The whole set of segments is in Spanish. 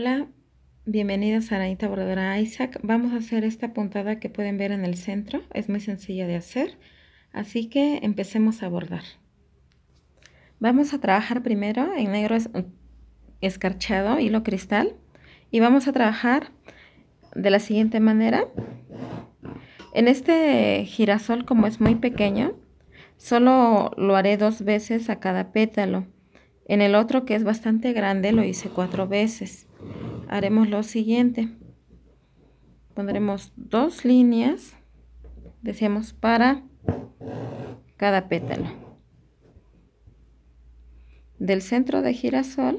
Hola, bienvenidos a Anita Bordera Isaac. Vamos a hacer esta puntada que pueden ver en el centro. Es muy sencilla de hacer, así que empecemos a bordar. Vamos a trabajar primero en negro escarchado, hilo cristal, y vamos a trabajar de la siguiente manera. En este girasol, como es muy pequeño, solo lo haré dos veces a cada pétalo en el otro que es bastante grande lo hice cuatro veces. Haremos lo siguiente. Pondremos dos líneas, decíamos, para cada pétalo. Del centro de girasol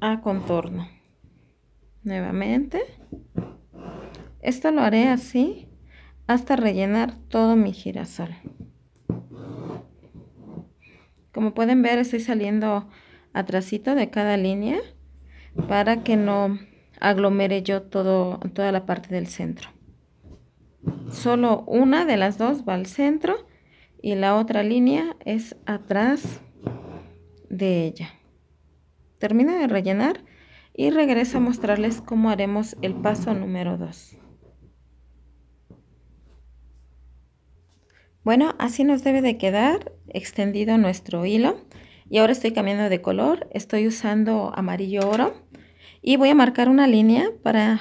a contorno. Nuevamente. Esto lo haré así hasta rellenar todo mi girasol. Como pueden ver estoy saliendo atrasito de cada línea para que no aglomere yo todo, toda la parte del centro. Solo una de las dos va al centro y la otra línea es atrás de ella. Termino de rellenar y regreso a mostrarles cómo haremos el paso número 2. Bueno, así nos debe de quedar extendido nuestro hilo. Y ahora estoy cambiando de color, estoy usando amarillo oro. Y voy a marcar una línea para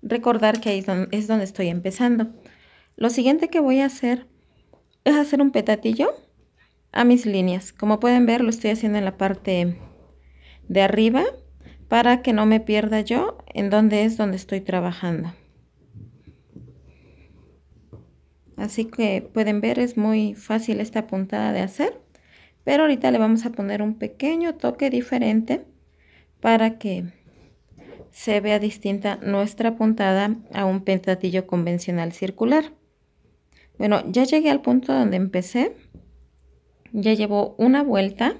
recordar que ahí es donde, estoy empezando. Lo siguiente que voy a hacer es hacer un petatillo a mis líneas. Como pueden ver, lo estoy haciendo en la parte de arriba para que no me pierda yo en donde es donde estoy trabajando. Así que pueden ver, es muy fácil esta puntada de hacer. Pero ahorita le vamos a poner un pequeño toque diferente para que se vea distinta nuestra puntada a un pentatillo convencional circular. Bueno, ya llegué al punto donde empecé. Ya llevo una vuelta.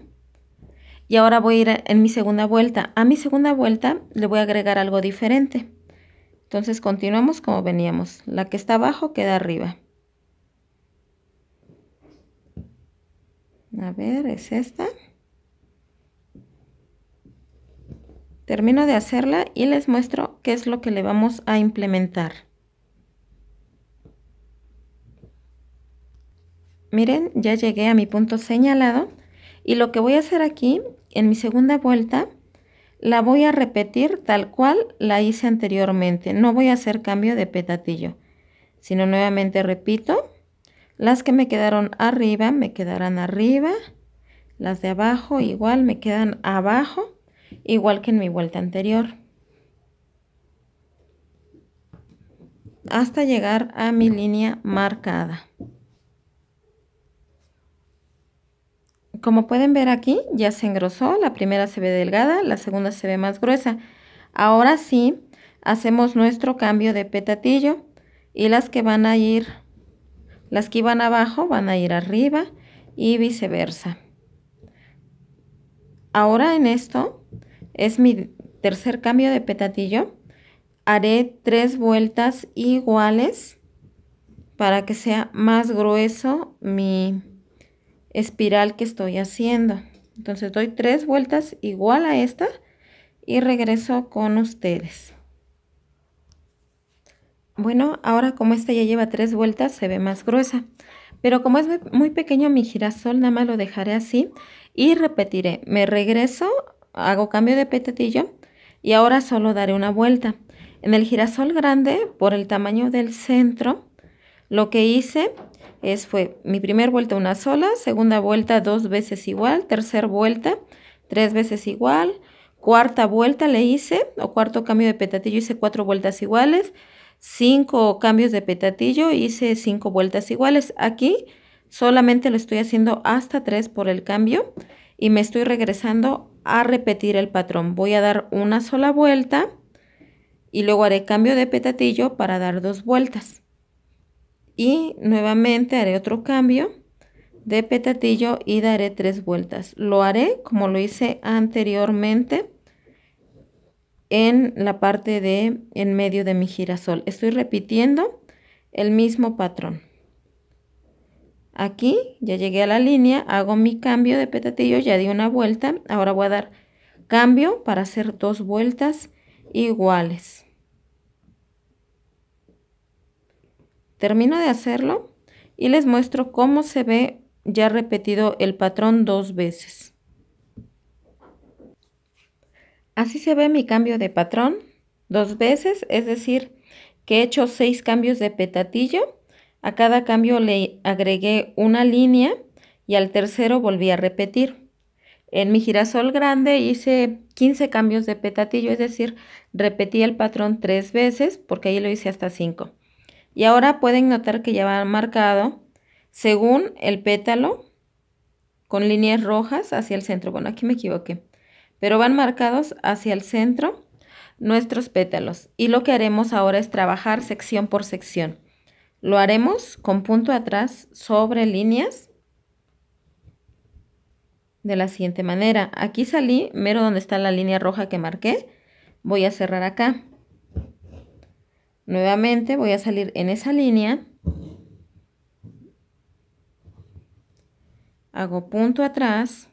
Y ahora voy a ir en mi segunda vuelta. A mi segunda vuelta le voy a agregar algo diferente. Entonces continuamos como veníamos. La que está abajo queda arriba. A ver, es esta. Termino de hacerla y les muestro qué es lo que le vamos a implementar. Miren, ya llegué a mi punto señalado y lo que voy a hacer aquí, en mi segunda vuelta, la voy a repetir tal cual la hice anteriormente. No voy a hacer cambio de petatillo, sino nuevamente repito las que me quedaron arriba me quedarán arriba. Las de abajo igual me quedan abajo, igual que en mi vuelta anterior. Hasta llegar a mi línea marcada. Como pueden ver aquí, ya se engrosó. La primera se ve delgada, la segunda se ve más gruesa. Ahora sí, hacemos nuestro cambio de petatillo y las que van a ir las que iban abajo van a ir arriba y viceversa. Ahora en esto es mi tercer cambio de petatillo. Haré tres vueltas iguales para que sea más grueso mi espiral que estoy haciendo. Entonces doy tres vueltas igual a esta y regreso con ustedes. Bueno, ahora como esta ya lleva tres vueltas, se ve más gruesa. Pero como es muy pequeño mi girasol, nada más lo dejaré así y repetiré. Me regreso, hago cambio de petatillo y ahora solo daré una vuelta. En el girasol grande, por el tamaño del centro, lo que hice es fue mi primer vuelta una sola, segunda vuelta dos veces igual, tercera vuelta tres veces igual, cuarta vuelta le hice, o cuarto cambio de petatillo hice cuatro vueltas iguales, cinco cambios de petatillo, hice cinco vueltas iguales. Aquí solamente lo estoy haciendo hasta 3 por el cambio y me estoy regresando a repetir el patrón. Voy a dar una sola vuelta y luego haré cambio de petatillo para dar dos vueltas. Y nuevamente haré otro cambio de petatillo y daré tres vueltas. Lo haré como lo hice anteriormente en la parte de en medio de mi girasol. Estoy repitiendo el mismo patrón. Aquí ya llegué a la línea, hago mi cambio de petatillo, ya di una vuelta, ahora voy a dar cambio para hacer dos vueltas iguales. Termino de hacerlo y les muestro cómo se ve ya repetido el patrón dos veces. Así se ve mi cambio de patrón dos veces, es decir, que he hecho seis cambios de petatillo. A cada cambio le agregué una línea y al tercero volví a repetir. En mi girasol grande hice 15 cambios de petatillo, es decir, repetí el patrón tres veces porque ahí lo hice hasta cinco. Y ahora pueden notar que ya va marcado según el pétalo con líneas rojas hacia el centro. Bueno, aquí me equivoqué pero van marcados hacia el centro nuestros pétalos y lo que haremos ahora es trabajar sección por sección. Lo haremos con punto atrás sobre líneas de la siguiente manera. Aquí salí, mero donde está la línea roja que marqué, voy a cerrar acá. Nuevamente voy a salir en esa línea. Hago punto atrás.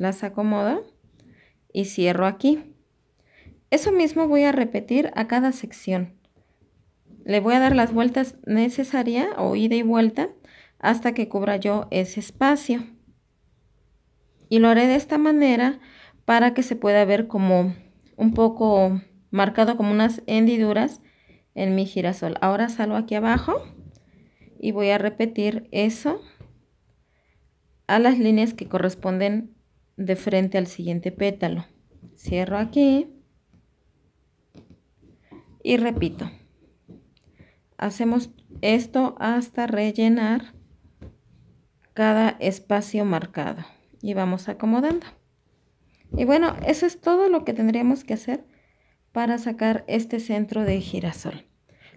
las acomodo y cierro aquí. Eso mismo voy a repetir a cada sección. Le voy a dar las vueltas necesarias o ida y vuelta hasta que cubra yo ese espacio. Y lo haré de esta manera para que se pueda ver como un poco marcado como unas hendiduras en mi girasol. Ahora salgo aquí abajo y voy a repetir eso a las líneas que corresponden de frente al siguiente pétalo. Cierro aquí y repito. Hacemos esto hasta rellenar cada espacio marcado y vamos acomodando. Y bueno, eso es todo lo que tendríamos que hacer para sacar este centro de girasol.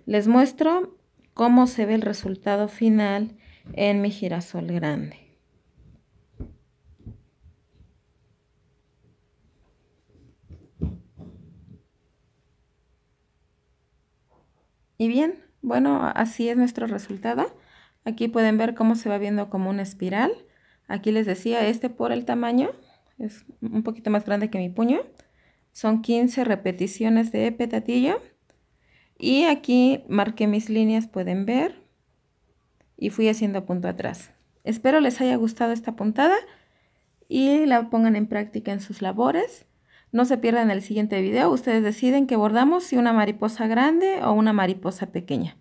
Les muestro cómo se ve el resultado final en mi girasol grande. bien, bueno, así es nuestro resultado. Aquí pueden ver cómo se va viendo como una espiral. Aquí les decía, este por el tamaño es un poquito más grande que mi puño. Son 15 repeticiones de petatillo. Y aquí marqué mis líneas, pueden ver. Y fui haciendo punto atrás. Espero les haya gustado esta puntada y la pongan en práctica en sus labores. No se pierdan el siguiente video, ustedes deciden que bordamos, si una mariposa grande o una mariposa pequeña.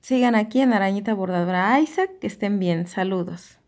Sigan aquí en Arañita Bordadora Isaac, que estén bien, saludos.